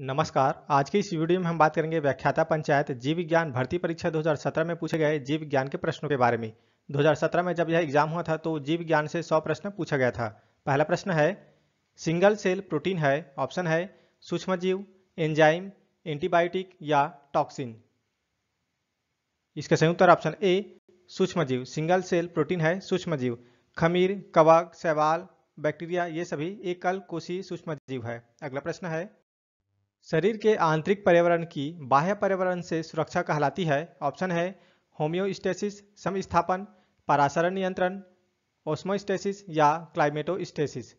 नमस्कार आज के इस वीडियो में हम बात करेंगे व्याख्याता पंचायत जीव विज्ञान भर्ती परीक्षा 2017 में पूछे गए जीव विज्ञान के प्रश्नों के बारे में 2017 में जब यह एग्जाम हुआ था तो जीव विज्ञान से 100 प्रश्न पूछा गया था पहला प्रश्न है सिंगल सेल प्रोटीन है ऑप्शन है सूक्ष्म जीव एंजाइम एंटीबायोटिक या टॉक्सिन इसका संयुक्त ऑप्शन ए सूक्ष्म जीव सिंगल सेल प्रोटीन है सूक्ष्म जीव खमीर कवक सेवाल बैक्टीरिया ये सभी एकल कोशी सूक्ष्म जीव है अगला प्रश्न है शरीर के आंतरिक पर्यावरण की बाह्य पर्यावरण से सुरक्षा कहलाती है ऑप्शन है होम्योस्टेसिस समस्थापन पराशरण नियंत्रण ओस्मोस्टेसिस या क्लाइमेटोस्टेसिस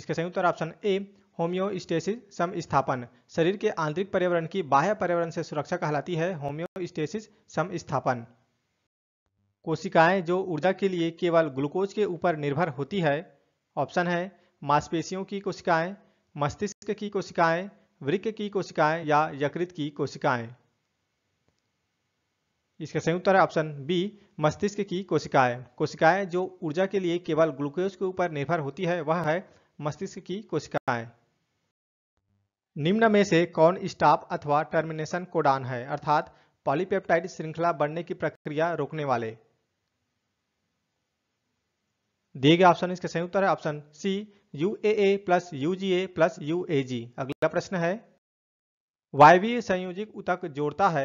इसका संयुक्त ऑप्शन ए होम्योस्टेसिस समस्थापन शरीर के आंतरिक पर्यावरण की बाह्य पर्यावरण से सुरक्षा कहलाती है होम्योस्टेसिस समस्थापन कोशिकाएं जो ऊर्जा के लिए केवल ग्लूकोज के ऊपर निर्भर होती है ऑप्शन है मांसपेशियों की कोशिकाएं मस्तिष्क की कोशिकाएं वृक्क की कोशिकाएं या यकृत की कोशिकाएं इसका संयुक्त उत्तर है ऑप्शन बी मस्तिष्क की कोशिकाएं कोशिकाएं जो ऊर्जा के लिए केवल ग्लूकोज के ऊपर निर्भर होती है वह है मस्तिष्क की कोशिकाएं निम्न में से कौन स्टाप अथवा टर्मिनेशन कोडान है अर्थात पॉलीपेप्टाइड श्रृंखला बढ़ने की प्रक्रिया रोकने वाले दिए गए ऑप्शन इसका संयुक्त है option C U A A plus U G A plus U A G अगला प्रश्न है वायवीय संयोजिक उतक जोड़ता है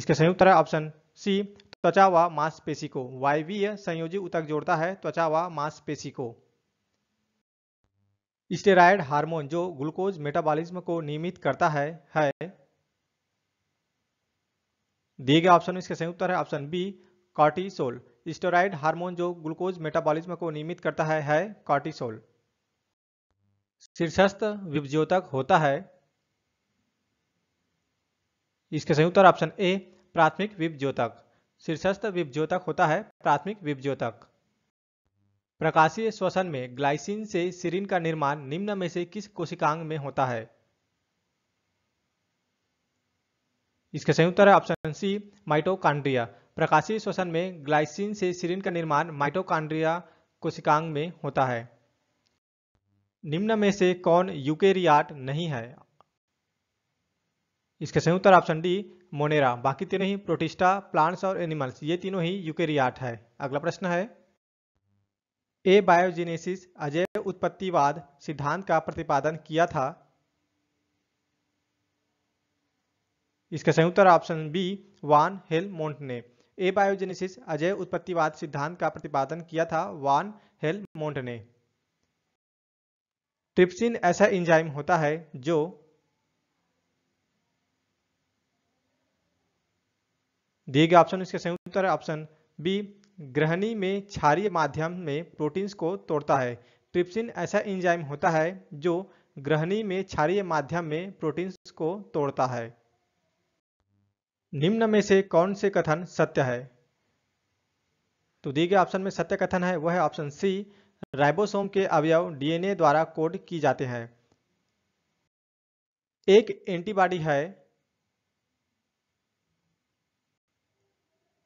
इसका संयुक्त है ऑप्शन सी त्वचा व मांसपेशी को वायवीय संयोजित उतक जोड़ता है त्वचा व मांसपेशी को स्टेराइड हार्मोन जो ग्लूकोज मेटाबॉलिज्म को नियमित करता है है दिए गए ऑप्शन इसका संयुक्त है option B cortisol steroid hormone जो ग्लूकोज मेटाबॉलिज्म को नियमित करता है है कार्टिसोल शीर्षस्थ विभज्योतक होता है इसके उत्तर ऑप्शन ए प्राथमिक विभज्योतक शीर्षस्थ विभज्योतक होता है प्राथमिक विभज्योतक प्रकाशीय श्वसन में ग्लाइसिन से सिरिन का निर्माण निम्न में से किस कोशिकांग में होता है इसके संयुक्त है ऑप्शन सी माइटोकांड्रिया प्रकाशीय श्वसन में ग्लाइसिन से सिरिन का निर्माण माइटोकांड्रिया कोशिकांग में होता है निम्न में से कौन यूकेरियाट नहीं है इसका सही उत्तर ऑप्शन डी मोनेरा बाकी तीनों ही प्रोटिस्टा प्लांट्स और एनिमल्स ये तीनों ही यूकेरियाट है अगला प्रश्न है ए बायोजेनेसिस अजैव उत्पत्तिवाद सिद्धांत का प्रतिपादन किया था इसका संयुक्त उत्तर ऑप्शन बी वान हेल मोन्ट ने ए बायोजेनेसिस अजय उत्पत्तिवाद सिद्धांत का प्रतिपादन किया था वान हेल मोन्ट ने ट्रिप्सिन ऐसा इंजाइम होता है जो दिए गए ऑप्शन इसके संयुक्त ऑप्शन बी ग्रहणी में क्षारीय माध्यम में प्रोटीन्स को तोड़ता है ट्रिप्सिन ऐसा इंजाइम होता है जो ग्रहणी में क्षारीय माध्यम में प्रोटीन्स को तोड़ता है निम्न में से कौन से कथन सत्य है तो दिए गए ऑप्शन में सत्य कथन है वह है ऑप्शन सी राइबोसोम के अवयव डीएनए द्वारा कोड की जाते हैं एक एंटीबॉडी है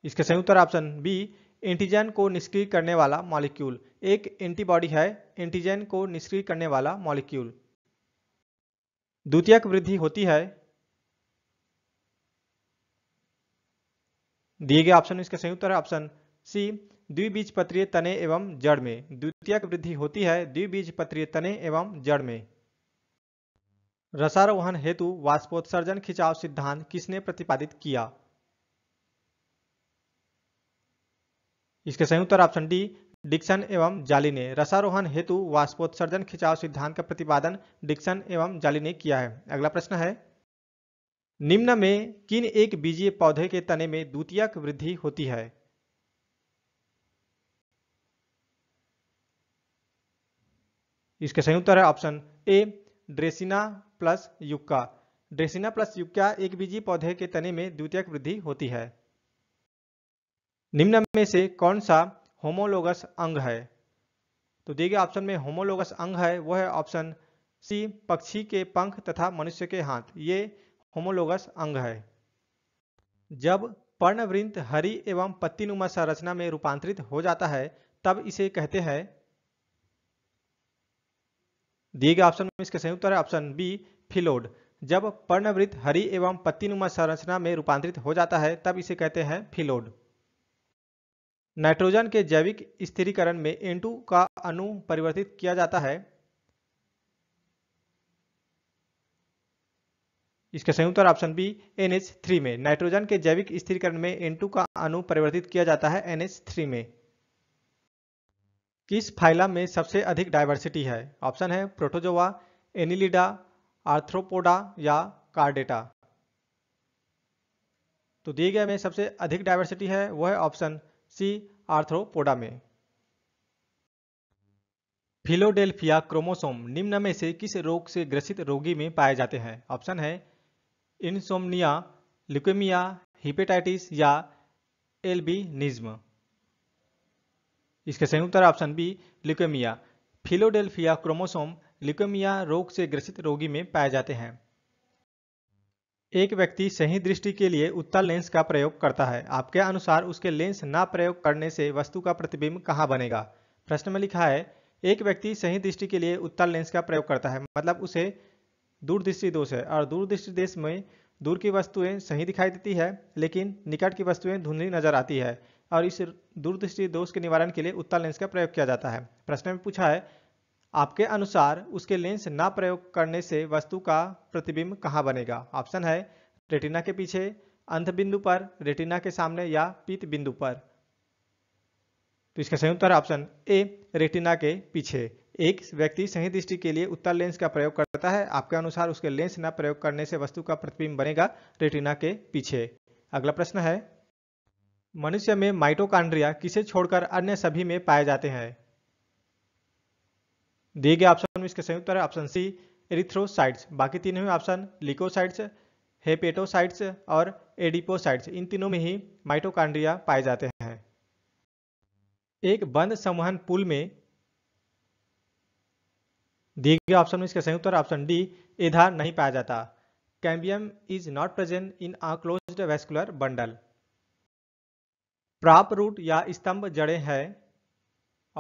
इसका संयुक्त ऑप्शन बी एंटीजन को निष्क्रिय करने वाला मॉलिक्यूल एक एंटीबॉडी है एंटीजन को निष्क्रिय करने वाला मॉलिक्यूल द्वितीयक वृद्धि होती है दिए गए ऑप्शन इसका संयुक्त है ऑप्शन सी द्विबीज पत्रीय तने एवं जड़ में द्वितीयक वृद्धि होती है द्विबीज पत्रीय तने एवं जड़ में रसारोहण हेतु वाष्पोत्सर्जन खिंचाव सिद्धांत किसने प्रतिपादित किया इसके संयुक्त ऑप्शन डी डिक्सन एवं जाली ने रसारोहण हेतु वाष्पोत्सर्जन खिंचाव सिद्धांत का प्रतिपादन डिक्सन एवं जाली ने किया है अगला प्रश्न है निम्न में किन एक बीजीय पौधे के तने में द्वितीयक वृद्धि होती है इसका सही उत्तर है option A dracaena plus yucca dracaena plus yucca एक बीजी पौधे के तने में द्वितीयक वृद्धि होती है निम्न में से कौन सा होमोलोगस अंग है तो देखिए ऑप्शन में होमोलोगस अंग है वह है ऑप्शन सी पक्षी के पंख तथा मनुष्य के हाथ ये होमोलोगस अंग है जब पर्णवृंत हरी एवं पत्तीनुमा संरचना में रूपांतरित हो जाता है तब इसे कहते हैं दिए गए ऑप्शन में इसका संयुक्त है ऑप्शन बी फिलोड जब पर्णवृत्त हरी एवं पत्तीनुमा संरचना में रूपांतरित हो जाता है तब इसे कहते हैं फिलोड नाइट्रोजन के जैविक स्थिरीकरण में एन का अणु परिवर्तित किया जाता है इसका संयुक्त और ऑप्शन बी एन में नाइट्रोजन के जैविक स्थिरकरण में एन का अनु परिवर्तित किया जाता है एन में किस फाइलम में सबसे अधिक डायवर्सिटी है ऑप्शन है प्रोटोजोवा एनिलिडा आर्थ्रोपोडा या कार्डेटा तो दिए गए में सबसे अधिक डायवर्सिटी है वह है ऑप्शन सी आर्थ्रोपोडा में फिलोडेल्फिया क्रोमोसोम निम्न में से किस रोग से ग्रसित रोगी में पाए जाते हैं ऑप्शन है इंसोमनिया लिक्वेमिया हिपेटाइटिस या एल्बिनिज्म इसका संयुक्त option B leukemia Philadelphia chromosome leukemia रोग से ग्रसित रोगी में पाए जाते हैं एक व्यक्ति सही दृष्टि के लिए उत्तर लेंस का प्रयोग करता है आपके अनुसार उसके लेंस ना प्रयोग करने से वस्तु का प्रतिबिंब कहाँ बनेगा प्रश्न में लिखा है एक व्यक्ति सही दृष्टि के लिए उत्तर लेंस का प्रयोग करता है मतलब उसे दूरदृष्टि दोष है और दूरदृष्टि देश में दूर की वस्तुएं सही दिखाई देती है लेकिन निकट की वस्तुएं धुंधली नजर आती है और इस दूरदृष्टि दोष के निवारण के लिए उत्तर लेंस का प्रयोग किया जाता है प्रश्न में पूछा है आपके अनुसार उसके लेंस ना प्रयोग करने से वस्तु का प्रतिबिंब कहाँ बनेगा ऑप्शन है रेटिना के पीछे अंध बिंदु पर रेटिना के सामने या पीत बिंदु पर तो इसका उत्तर ऑप्शन ए रेटिना के पीछे एक व्यक्ति सही दृष्टि के लिए उत्तर लेंस का प्रयोग करता है आपके अनुसार उसके लेंस न प्रयोग करने से वस्तु का प्रतिबिंब बनेगा रेटिना के पीछे अगला प्रश्न है मनुष्य में माइटोकांड्रिया किसे छोड़कर अन्य सभी में पाए जाते हैं दिए गए ऑप्शन में इसके सही उत्तर है ऑप्शन सी एरिथ्रोसाइट्स बाकी तीन हुए ऑप्शन लिकोसाइट्स हेपेटोसाइट्स और एडिपोसाइट्स इन तीनों में ही माइटोकांड्रिया पाए जाते हैं एक बंद संवहन पुल में दिए गए ऑप्शन में इसका सही उत्तर ऑप्शन डी एधा नहीं पाया जाता cambium is not present in closed vascular bundle prop root या स्तंभ जड़े हैं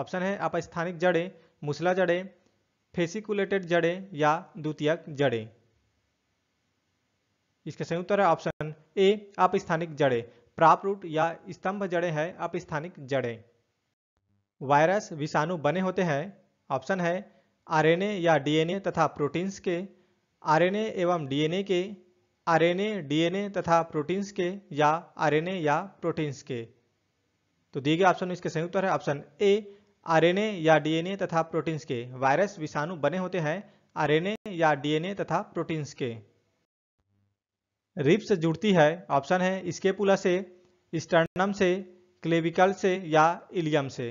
ऑप्शन है अपस्थानिक जड़े मुसला जड़े फेसिकुलेटेड जड़े या द्वितीयक जड़े इसका सही उत्तर है ऑप्शन ए स्थानिक जड़े प्राप रूट या स्तंभ जड़े हैं अपस्थानिक जड़े वायरस विषाणु बने होते हैं ऑप्शन है आरएनए या डीएनए तथा प्रोटीन्स के आरएनए एवं डीएनए के आरएनए डीएनए तथा प्रोटीन्स के या आरएनए या प्रोटीन्स के तो दिए गए ऑप्शन इसके संयुक्त है ऑप्शन ए आरएनए या डीएनए तथा प्रोटीन्स के वायरस विषाणु बने होते हैं आरएनए या डीएनए तथा प्रोटीन्स के रिप्स जुड़ती है ऑप्शन है इसके पुला से स्टर्नम से क्लेविकल से या इलियम से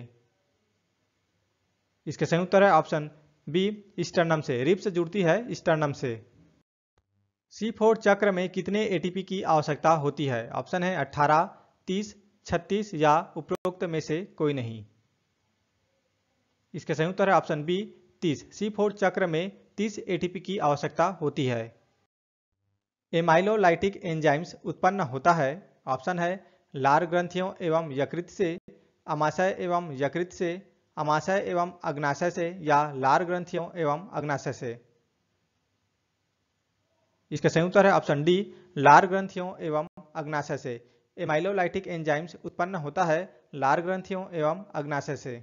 इसके संयुक्त है ऑप्शन बी स्टर्नम से रिप्स जुड़ती है स्टर्नम से सी फोर चक्र में कितने एटीपी की आवश्यकता होती है ऑप्शन है 18, 30, 36 या उपरोक्त में से कोई नहीं इसका सही उत्तर है ऑप्शन बी 30। सी फोर चक्र में 30 एटीपी की आवश्यकता होती है एमाइलोलाइटिक एंजाइम्स उत्पन्न होता है ऑप्शन है लार ग्रंथियों एवं यकृत से अमाशय एवं यकृत से अमाशय एवं अग्नाशय से या लार ग्रंथियों एवं अग्नाशय से इसका संयुक्त है ऑप्शन डी लार ग्रंथियों एवं अग्नाशय से एमाइलोलाइटिक एंजाइम्स उत्पन्न होता है लार ग्रंथियों एवं अग्नाशय से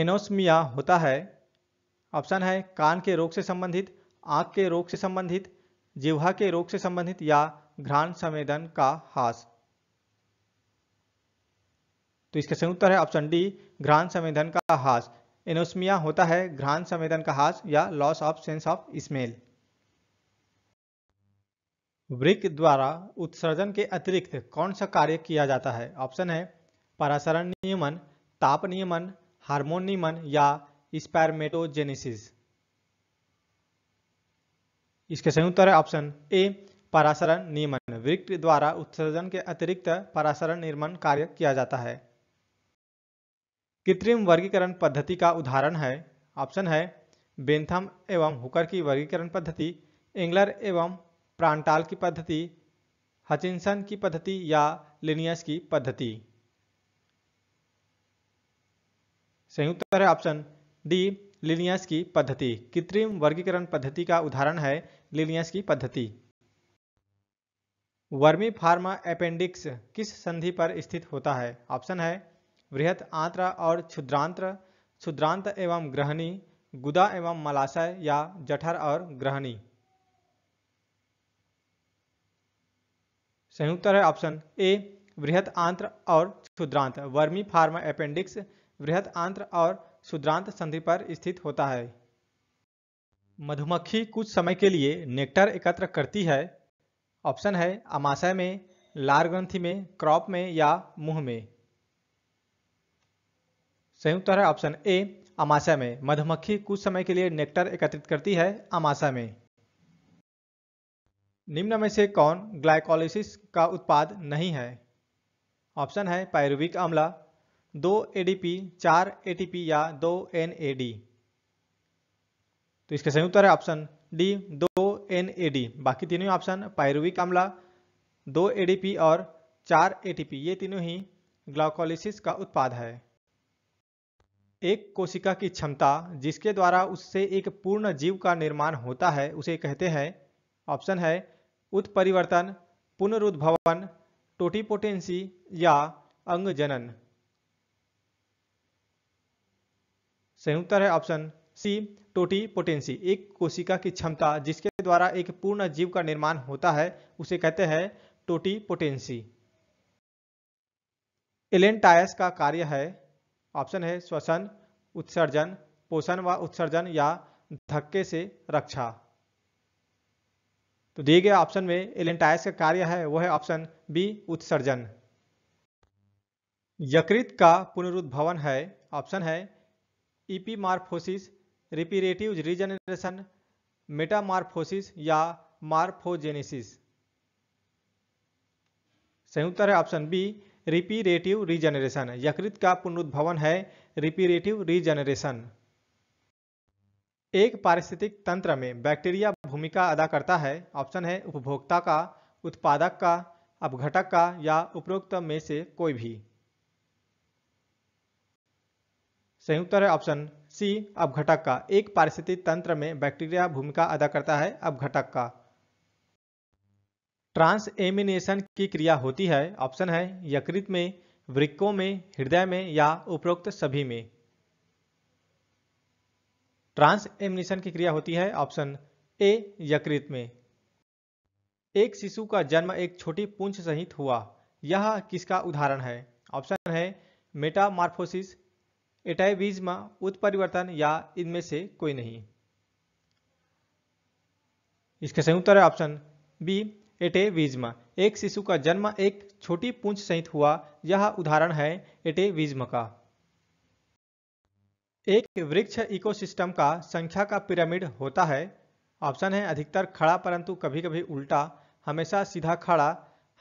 एनोस्मिया होता है ऑप्शन है कान के रोग से संबंधित आंख के रोग से संबंधित जिह्वा के रोग से संबंधित या घ्राण संवेदन का हास तो इसका सही उत्तर है ऑप्शन डी घ्राण संवेदन का हास एनोस्मिया होता है घ्राण संवेदन का हास या loss of sense of smell वृक द्वारा उत्सर्जन के अतिरिक्त कौन सा कार्य किया जाता है ऑप्शन है परासरण नियमन ताप नियमन हार्मोन नियमन या स्पैरमेटोजेनेसिस इसके सही उत्तर है ऑप्शन ए परासरण नियमन वृक्ष द्वारा उत्सर्जन के अतिरिक्त परासरण निर्माण कार्य किया जाता है कृत्रिम वर्गीकरण पद्धति का उदाहरण है ऑप्शन है बेंथम एवं हुकर की वर्गीकरण पद्धति एंगलर एवं प्रांटाल की पद्धति हचिंसन की पद्धति या लिनियस की पद्धति संयुक्त उत्तर है ऑप्शन डी लिनियस की पद्धति कृत्रिम वर्गीकरण पद्धति का उदाहरण है लिनियस की पद्धति वर्मी फार्मा अपेंडिक्स किस संधि पर स्थित होता है ऑप्शन है वृहत आंत्र और क्षुद्रांत्र क्षुद्रांत एवं ग्रहणी गुदा एवं मलाशय या जठर और ग्रहणी संयुक्त है ऑप्शन ए वृहत आंत्र और क्षुद्रांत वर्मी फार्म अपेंडिक्स वृहत आंत्र और क्षुद्रांत संधि पर स्थित होता है मधुमक्खी कुछ समय के लिए नेक्टर एकत्र करती है ऑप्शन है अमाशय में लार ग्रंथि में क्रॉप में या मुंह में संयुक्त है ऑप्शन ए अमाशा में मधुमक्खी कुछ समय के लिए नेक्टर एकत्रित करती है अमाशा में निम्न में से कौन ग्लाइकोलिसिस का उत्पाद नहीं है ऑप्शन है पायरुविक अम्ला दो एडीपी चार एटीपी या दो एनएडी तो इसका संयुक्त है ऑप्शन डी दो एनएडी बाकी तीनों ऑप्शन पायरुविक अम्ला दो एडीपी और चार एटीपी ये तीनों ही ग्लाइकोलिसिस का उत्पाद है एक कोशिका की क्षमता जिसके द्वारा उससे एक पूर्ण जीव का निर्माण होता है उसे कहते हैं ऑप्शन है उत्परिवर्तन पुनरुद्भवन टोटीपोटेंसी या अंगजनन सही उत्तर है ऑप्शन सी टोटी पोटेंसी एक कोशिका की क्षमता जिसके द्वारा एक पूर्ण जीव का निर्माण होता है उसे कहते हैं टोटी पोटेंसी एलेंटायस का कार्य है ऑप्शन है श्वसन उत्सर्जन पोषण व उत्सर्जन या धक्के से रक्षा तो दिए गए ऑप्शन में एलेंटाइस का कार्य है वह है ऑप्शन बी उत्सर्जन यकृत का पुनरुद्भवन है ऑप्शन है इपीमार्फोसिस रिपीरेटिव रिजनरेशन मेटामार्फोसिस या मार्फोजेनेसिस सही उत्तर है ऑप्शन बी रिपीरेटिव रीजनरेशन यकृत का पुनरुद्भवन है रिपीरेटिव रीजनरेशन एक पारिस्थितिक तंत्र में बैक्टीरिया भूमिका अदा करता है ऑप्शन है उपभोक्ता का उत्पादक का अपघटक का या उपरोक्त में से कोई भी सही उत्तर है ऑप्शन सी अपघटक का एक पारिस्थितिक तंत्र में बैक्टीरिया भूमिका अदा करता है अपघटक का ट्रांस एमिनेशन की क्रिया होती है ऑप्शन है यकृत में वृक्कों में हृदय में या उपरोक्त सभी में ट्रांस एमिनेशन की क्रिया होती है ऑप्शन ए यकृत में एक शिशु का जन्म एक छोटी पूंछ सहित हुआ यह किसका उदाहरण है ऑप्शन है मेटामार्फोसिस एटाइविज्म उत्परिवर्तन या इनमें से कोई नहीं इसका संयुक्त है ऑप्शन बी एटे विज्म एक शिशु का जन्म एक छोटी पूंछ सहित हुआ यह उदाहरण है एटे विज्म का एक वृक्ष इकोसिस्टम का संख्या का पिरामिड होता है ऑप्शन है अधिकतर खड़ा परंतु कभी कभी उल्टा हमेशा सीधा खड़ा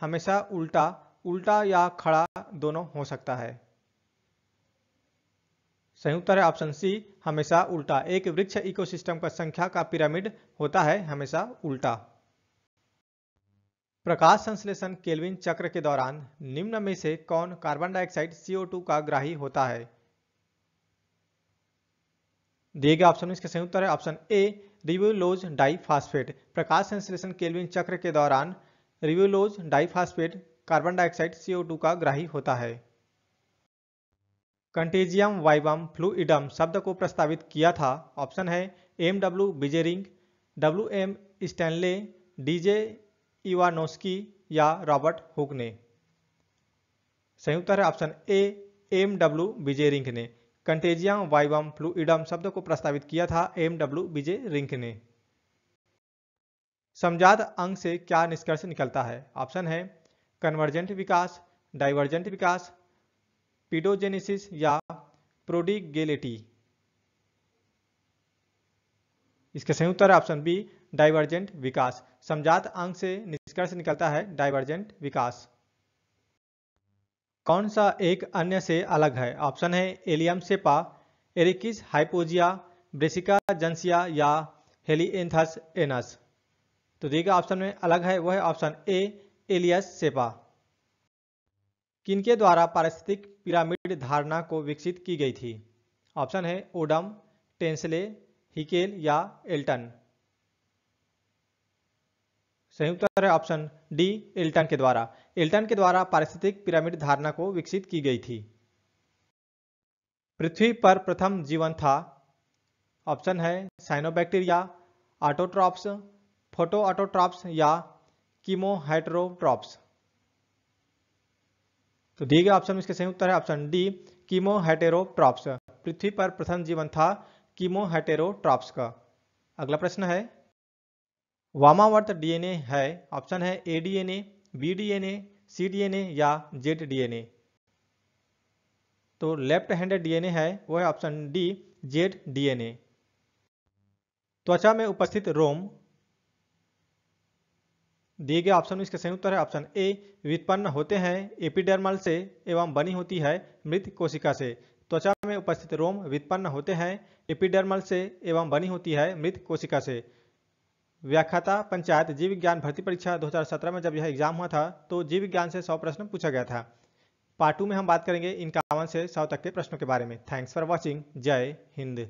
हमेशा उल्टा उल्टा या खड़ा दोनों हो सकता है सही उत्तर है ऑप्शन सी हमेशा उल्टा एक वृक्ष इकोसिस्टम का संख्या का पिरामिड होता है हमेशा उल्टा प्रकाश संश्लेषण केल्विन चक्र के दौरान निम्न में से कौन कार्बन डाइऑक्साइड CO2 का ग्राही होता है दिए गए ऑप्शन सही उत्तर है ऑप्शन ए रिव्यूलोज डाइफास्फेट प्रकाश संश्लेषण केल्विन चक्र के दौरान रिव्यूलोज डाइफास्फेट कार्बन डाइऑक्साइड CO2 का ग्राही होता है कंटेजियम वाइबम फ्लूइडम शब्द को प्रस्तावित किया था ऑप्शन है M W Beijerinck W M Stanley D J Ivanovsky या रॉबर्ट हुक ने संयुक्त है option A M W Beijerinck ने कंटेजियम वाइबम फ्लूइडम शब्द को प्रस्तावित किया था एम डब्ल्यू विजय रिंक ने समझात अंग से क्या निष्कर्ष निकलता है ऑप्शन है कन्वर्जेंट विकास डाइवर्जेंट विकास पीडोजेनेसिस या प्रोडिगेलिटी इसका संयुक्त है ऑप्शन बी डाइवर्जेंट विकास समझात अंग से निष्कर्ष निकलता है डाइवर्जेंट विकास कौन सा एक अन्य से अलग है ऑप्शन है allium cepa arachis hypogaea brassica juncea या हेलीएंथस एनस तो देखिए ऑप्शन में अलग है वह है ऑप्शन ए एलियस सेपा किनके द्वारा पारिस्थितिक पिरामिड धारणा को विकसित की गई थी ऑप्शन है ओडम टेंसले हिकेल या एल्टन संयुक्त उत्तर है ऑप्शन डी एल्टन के द्वारा एल्टन के द्वारा पारिस्थितिक पिरामिड धारणा को विकसित की गई थी पृथ्वी पर प्रथम जीवन था ऑप्शन है साइनोबैक्टीरिया ऑटोट्रॉप्स फोटो ऑटोट्रॉप्स या कीमोहाइड्रोट्रॉप्स तो दिए गए ऑप्शन इसके संयुक्त उत्तर है ऑप्शन डी कीमोहाइटेरोप्स पृथ्वी पर प्रथम जीवन था कीमोहाइटेरोट्रॉप्स का अगला प्रश्न है वामावर्त डीएनए है ऑप्शन है A DNA B DNA C DNA या जेड डीएनए तो लेफ्ट हैंडेड डीएनए है वो है ऑप्शन डी जेड डीएनए त्वचा में उपस्थित रोम दिए गए ऑप्शन में इसका सही उत्तर है ऑप्शन ए व्युत्पन्न होते हैं एपिडर्मल से एवं बनी होती है मृत कोशिका से त्वचा में उपस्थित रोम व्युत्पन्न होते हैं एपिडर्मल से एवं बनी होती है मृत कोशिका से व्याख्याता पंचायत जीव विज्ञान भर्ती परीक्षा 2017 में जब यह एग्जाम हुआ था तो जीव विज्ञान से 100 प्रश्न पूछा गया था पार्ट टू में हम बात करेंगे इनकावन से 100 तक के प्रश्नों के बारे में थैंक्स फॉर वॉचिंग जय हिंद